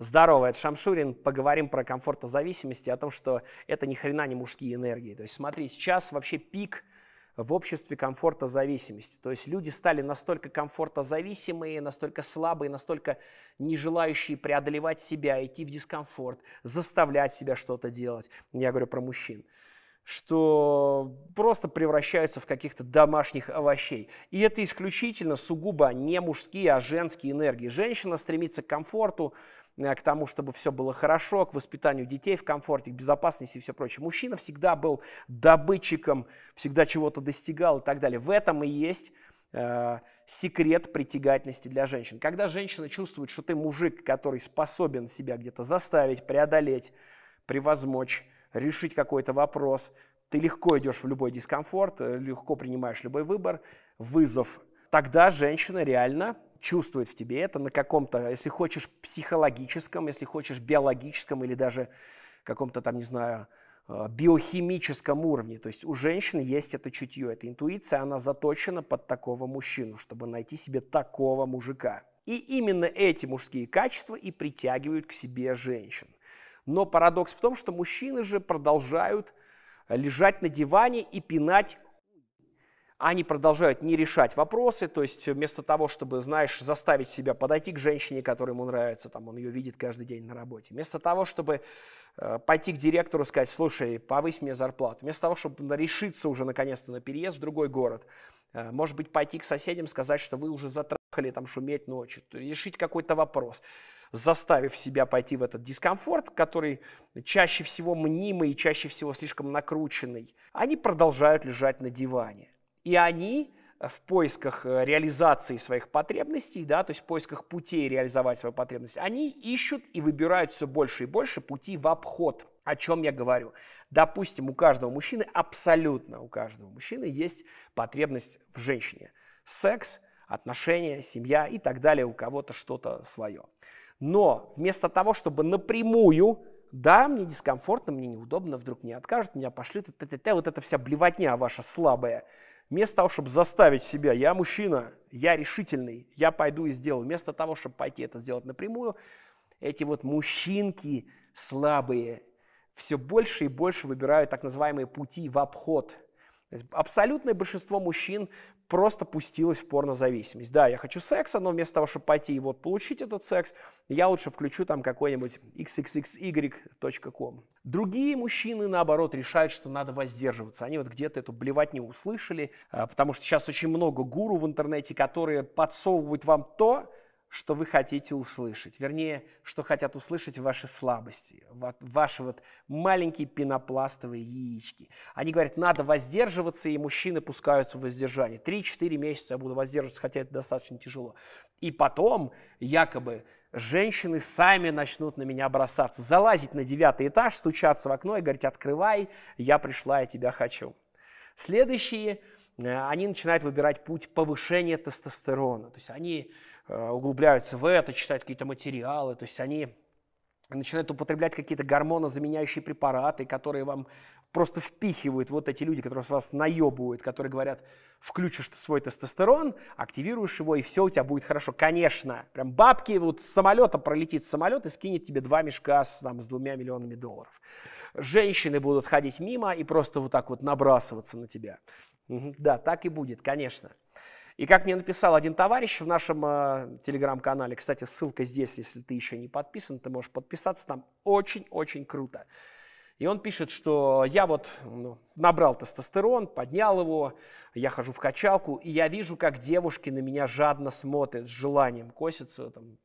Здорово, это Шамшурин. Поговорим про комфортозависимость и о том, что это ни хрена не мужские энергии. То есть смотри, сейчас вообще пик в обществе комфортозависимости. То есть люди стали настолько комфортозависимые, настолько слабые, настолько не желающие преодолевать себя, идти в дискомфорт, заставлять себя что-то делать. Я говорю про мужчин что просто превращаются в каких-то домашних овощей. И это исключительно сугубо не мужские, а женские энергии. Женщина стремится к комфорту, Э, к тому, чтобы все было хорошо, к воспитанию детей в комфорте, к безопасности и все прочее. Мужчина всегда был добытчиком, всегда чего-то достигал и так далее. В этом и есть э, секрет притягательности для женщин. Когда женщина чувствует, что ты мужик, который способен себя где-то заставить, преодолеть, превозмочь, решить какой-то вопрос, ты легко идешь в любой дискомфорт, э, легко принимаешь любой выбор, вызов, тогда женщина реально чувствует в тебе это на каком-то, если хочешь, психологическом, если хочешь, биологическом или даже каком-то там, не знаю, э, биохимическом уровне. То есть у женщины есть это чутье, эта интуиция, она заточена под такого мужчину, чтобы найти себе такого мужика. И именно эти мужские качества и притягивают к себе женщин. Но парадокс в том, что мужчины же продолжают лежать на диване и пинать они продолжают не решать вопросы, то есть вместо того, чтобы, знаешь, заставить себя подойти к женщине, которая ему нравится, там он ее видит каждый день на работе, вместо того, чтобы э, пойти к директору и сказать, слушай, повысь мне зарплату, вместо того, чтобы решиться уже наконец-то на переезд в другой город, э, может быть, пойти к соседям, сказать, что вы уже затрахали там шуметь ночью, решить какой-то вопрос заставив себя пойти в этот дискомфорт, который чаще всего мнимый и чаще всего слишком накрученный, они продолжают лежать на диване. И они э, в поисках э, реализации своих потребностей, да, то есть в поисках путей реализовать свою потребность, они ищут и выбирают все больше и больше пути в обход. О чем я говорю? Допустим, у каждого мужчины, абсолютно у каждого мужчины есть потребность в женщине. Секс, отношения, семья и так далее, у кого-то что-то свое. Но вместо того, чтобы напрямую да, мне дискомфортно, мне неудобно, вдруг мне откажут, меня пошлют, т -т -т, вот эта вся блевотня ваша слабая – Вместо того, чтобы заставить себя, я мужчина, я решительный, я пойду и сделаю. Вместо того, чтобы пойти это сделать напрямую, эти вот мужчинки слабые все больше и больше выбирают так называемые пути в обход. абсолютное большинство мужчин просто пустилась в порнозависимость. Да, я хочу секса, но вместо того, чтобы пойти и вот получить этот секс, я лучше включу там какой-нибудь xxxy.com. Другие мужчины, наоборот, решают, что надо воздерживаться. Они вот где-то эту блевать не услышали, а, потому что сейчас очень много гуру в интернете, которые подсовывают вам то, что вы хотите услышать. Вернее, что хотят услышать ваши слабости, ваши вот маленькие пенопластовые яички. Они говорят, надо воздерживаться, и мужчины пускаются в воздержание. Три-четыре месяца я буду воздерживаться, хотя это достаточно тяжело. И потом, якобы, женщины сами начнут на меня бросаться, залазить на девятый этаж, стучаться в окно и говорить, открывай, я пришла, я тебя хочу. Следующие – Э, они начинают выбирать путь повышения тестостерона. То есть они э, углубляются в это, читают какие-то материалы, то есть они начинают употреблять какие-то гормонозаменяющие препараты, которые вам просто впихивают вот эти люди, которые вас наебывают, которые говорят, включишь свой тестостерон, активируешь его, и все у тебя будет хорошо. Конечно, прям бабки, вот с самолета пролетит самолет и скинет тебе два мешка с, там, с двумя миллионами долларов женщины будут ходить мимо и просто вот так вот набрасываться на тебя. Да, так и будет, конечно. И как мне написал один товарищ в нашем э, телеграм-канале, кстати, ссылка здесь, если ты еще не подписан, ты можешь подписаться, там очень-очень круто. И он пишет, что я вот ну, набрал тестостерон, поднял его, я хожу в качалку, и я вижу, как девушки на меня жадно смотрят, с желанием косятся, там,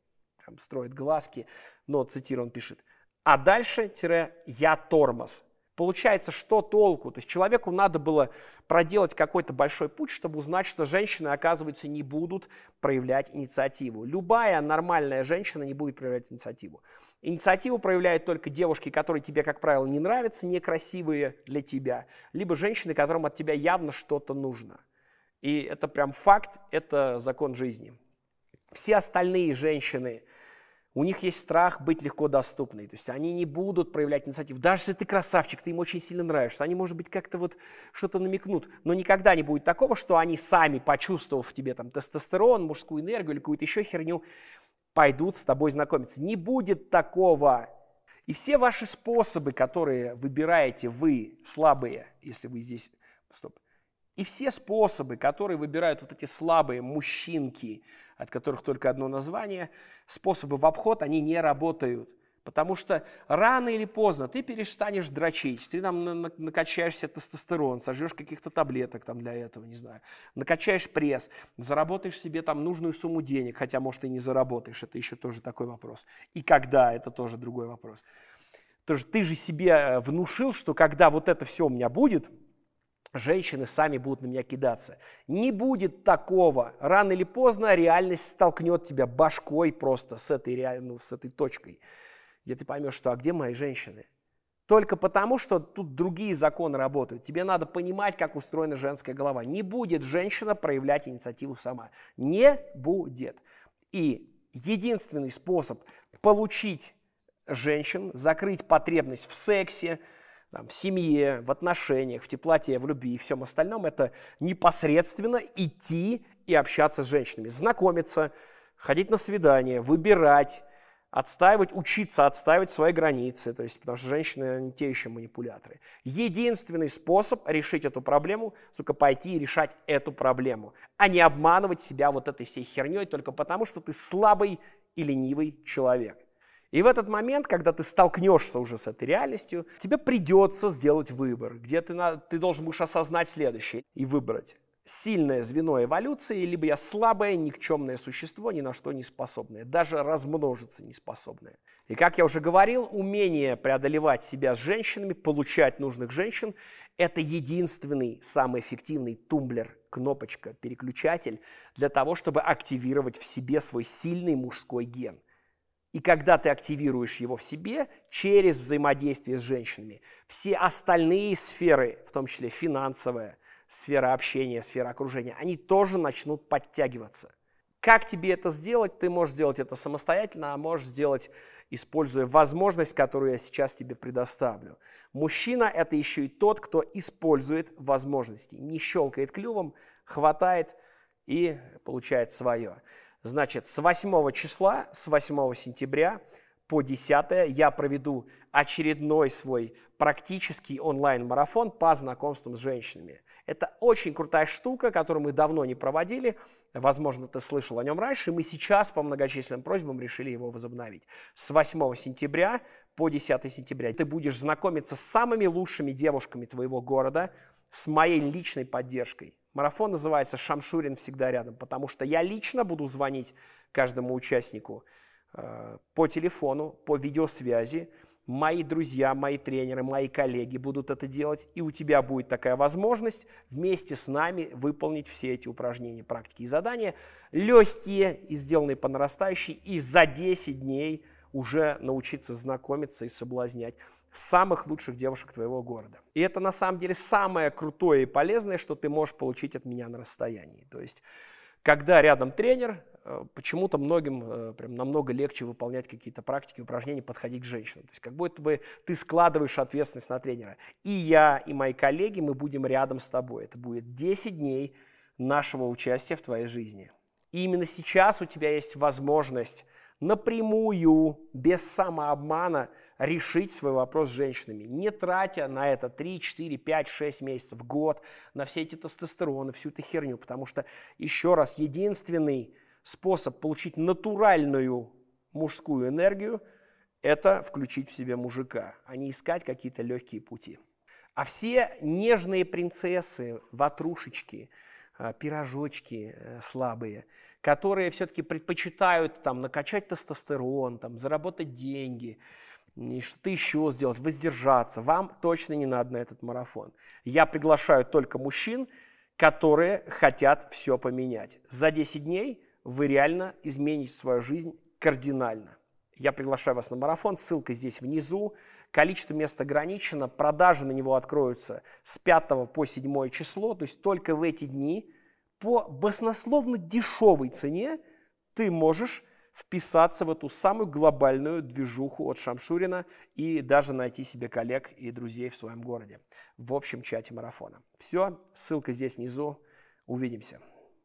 там строят глазки. Но, цитирую, он пишет, а дальше тире «я тормоз». Получается, что толку? То есть человеку надо было проделать какой-то большой путь, чтобы узнать, что женщины, оказывается, не будут проявлять инициативу. Любая нормальная женщина не будет проявлять инициативу. Инициативу проявляют только девушки, которые тебе, как правило, не нравятся, некрасивые для тебя, либо женщины, которым от тебя явно что-то нужно. И это прям факт, это закон жизни. Все остальные женщины – у них есть страх быть легко доступной. То есть они не будут проявлять инициативу. Даже если ты красавчик, ты им очень сильно нравишься. Они, может быть, как-то вот что-то намекнут. Но никогда не будет такого, что они сами, почувствовав в тебе там тестостерон, мужскую энергию или какую-то еще херню, пойдут с тобой знакомиться. Не будет такого. И все ваши способы, которые выбираете вы, слабые, если вы здесь... Стоп. И все способы, которые выбирают вот эти слабые мужчинки, от которых только одно название, способы в обход, они не работают. Потому что рано или поздно ты перестанешь дрочить, ты там накачаешься тестостерон, сожжешь каких-то таблеток там для этого, не знаю, накачаешь пресс, заработаешь себе там нужную сумму денег, хотя, может, и не заработаешь, это еще тоже такой вопрос. И когда, это тоже другой вопрос. Ты ты же себе э, внушил, что когда вот это все у меня будет – женщины сами будут на меня кидаться. Не будет такого. Рано или поздно реальность столкнет тебя башкой просто с этой, реаль... ну, с этой точкой, где ты поймешь, что а где мои женщины? Только потому, что тут другие законы работают. Тебе надо понимать, как устроена женская голова. Не будет женщина проявлять инициативу сама. Не будет. И единственный способ получить женщин, закрыть потребность в сексе, там, в семье, в отношениях, в теплоте, в любви и всем остальном, это непосредственно идти и общаться с женщинами, знакомиться, ходить на свидания, выбирать, отстаивать, учиться отстаивать свои границы, то есть, потому что женщины, они те еще манипуляторы. Единственный способ решить эту проблему, сука, пойти и решать эту проблему, а не обманывать себя вот этой всей херней только потому, что ты слабый и ленивый человек. И в этот момент, когда ты столкнешься уже с этой реальностью, тебе придется сделать выбор, где ты, на, ты должен будешь осознать следующее и выбрать. Сильное звено эволюции, либо я слабое, никчемное существо, ни на что не способное, даже размножиться не способное. И как я уже говорил, умение преодолевать себя с женщинами, получать нужных женщин – это единственный самый эффективный тумблер, кнопочка, переключатель для того, чтобы активировать в себе свой сильный мужской ген. И когда ты активируешь его в себе через взаимодействие с женщинами, все остальные сферы, в том числе финансовая, сфера общения, сфера окружения, они тоже начнут подтягиваться. Как тебе это сделать? Ты можешь сделать это самостоятельно, а можешь сделать, используя возможность, которую я сейчас тебе предоставлю. Мужчина – это еще и тот, кто использует возможности, не щелкает клювом, хватает и получает свое. Значит, с 8 числа, с 8 сентября по 10 я проведу очередной свой практический онлайн-марафон по знакомствам с женщинами. Это очень крутая штука, которую мы давно не проводили. Возможно, ты слышал о нем раньше. Мы сейчас по многочисленным просьбам решили его возобновить. С 8 сентября по 10 сентября ты будешь знакомиться с самыми лучшими девушками твоего города, с моей личной поддержкой. Марафон называется «Шамшурин всегда рядом», потому что я лично буду звонить каждому участнику э, по телефону, по видеосвязи. Мои друзья, мои тренеры, мои коллеги будут это делать, и у тебя будет такая возможность вместе с нами выполнить все эти упражнения, практики и задания, легкие и сделанные по нарастающей, и за 10 дней уже научиться знакомиться и соблазнять самых лучших девушек твоего города. И это на самом деле самое крутое и полезное, что ты можешь получить от меня на расстоянии. То есть, когда рядом тренер, э, почему-то многим э, прям намного легче выполнять какие-то практики, упражнения, подходить к женщинам. То есть как будто бы ты складываешь ответственность на тренера. И я, и мои коллеги, мы будем рядом с тобой. Это будет 10 дней нашего участия в твоей жизни. И именно сейчас у тебя есть возможность напрямую, без самообмана, решить свой вопрос с женщинами, не тратя на это 3, 4, 5, 6 месяцев, год, на все эти тестостероны, всю эту херню. Потому что, еще раз, единственный способ получить натуральную мужскую энергию – это включить в себя мужика, а не искать какие-то легкие пути. А все нежные принцессы, ватрушечки – а, пирожочки э, слабые, которые все-таки предпочитают там, накачать тестостерон, там, заработать деньги, и что-то еще сделать, воздержаться. Вам точно не надо на этот марафон. Я приглашаю только мужчин, которые хотят все поменять. За 10 дней вы реально измените свою жизнь кардинально. Я приглашаю вас на марафон, ссылка здесь внизу количество мест ограничено, продажи на него откроются с 5 по 7 число, то есть только в эти дни по баснословно дешевой цене ты можешь вписаться в эту самую глобальную движуху от Шамшурина и даже найти себе коллег и друзей в своем городе в общем чате марафона. Все, ссылка здесь внизу. Увидимся.